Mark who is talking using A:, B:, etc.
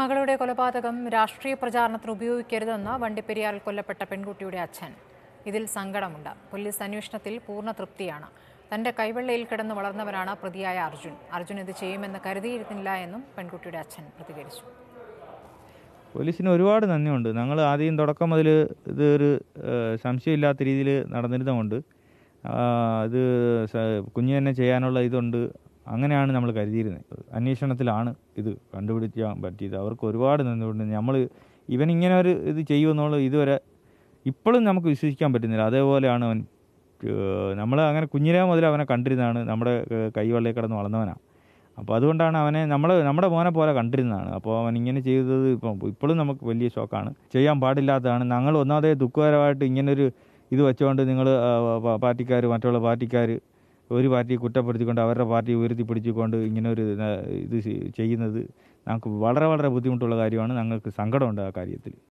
A: മകളുടെ കൊലപാതകം രാഷ്ട്രീയ പ്രചാരണത്തിന് ഉപയോഗിക്കരുതെന്ന് വണ്ടിപ്പെരിയാറിൽ കൊല്ലപ്പെട്ട പെൺകുട്ടിയുടെ അച്ഛൻ ഇതിൽ സങ്കടമുണ്ട് പോലീസ് അന്വേഷണത്തിൽ പൂർണ്ണ തൃപ്തിയാണ് തന്റെ കൈവെള്ളയിൽ കിടന്ന് വളർന്നവനാണ് പ്രതിയായ അർജുൻ അർജുൻ ഇത് ചെയ്യുമെന്ന് കരുതിയിരുന്നില്ല എന്നും പെൺകുട്ടിയുടെ അച്ഛൻ പ്രതികരിച്ചു
B: പോലീസിന് ഒരുപാട് നന്ദിയുണ്ട് ഞങ്ങൾ ആദ്യം തുടക്കം മുതൽ ഇതൊരു സംശയമില്ലാത്ത രീതിയിൽ നടന്നിരുന്നതുകൊണ്ട് ഇത് കുഞ്ഞു തന്നെ ചെയ്യാനുള്ള ഇതുണ്ട് അങ്ങനെയാണ് നമ്മൾ കരുതിയിരുന്നത് അന്വേഷണത്തിലാണ് ഇത് കണ്ടുപിടിക്കാൻ പറ്റിയത് അവർക്ക് ഒരുപാട് നിന്നുകൊണ്ട് നമ്മൾ ഇവനിങ്ങനെ ഒരു ഇത് ചെയ്യുമെന്നുള്ള ഇതുവരെ ഇപ്പോഴും നമുക്ക് വിശ്വസിക്കാൻ പറ്റുന്നില്ല അതേപോലെയാണ് അവൻ നമ്മൾ അങ്ങനെ കുഞ്ഞിലേ മുതൽ അവനെ കണ്ടിരുന്നതാണ് നമ്മുടെ കൈവെള്ളയിൽ കിടന്ന് വളർന്നവനാണ് അപ്പോൾ അതുകൊണ്ടാണ് അവനെ നമ്മൾ നമ്മുടെ മോനെ പോലെ കണ്ടിരുന്നതാണ് അപ്പോൾ അവൻ ഇങ്ങനെ ചെയ്തത് ഇപ്പം ഇപ്പോഴും നമുക്ക് വലിയ ഷോക്കാണ് ചെയ്യാൻ പാടില്ലാത്തതാണ് ഞങ്ങൾ ഒന്നാമതേ ദുഃഖകരമായിട്ട് ഇങ്ങനൊരു ഇത് വെച്ചുകൊണ്ട് നിങ്ങൾ പാർട്ടിക്കാർ മറ്റുള്ള പാർട്ടിക്കാർ ഒരു പാർട്ടിയെ കുറ്റപ്പെടുത്തിക്കൊണ്ട് അവരുടെ പാർട്ടിയെ ഉയർത്തിപ്പിടിച്ചുകൊണ്ട് ഇങ്ങനെ ഒരു ഇത് ചെയ്യുന്നത് നമുക്ക് വളരെ വളരെ ബുദ്ധിമുട്ടുള്ള കാര്യമാണ് ഞങ്ങൾക്ക് സങ്കടമുണ്ട് ആ കാര്യത്തിൽ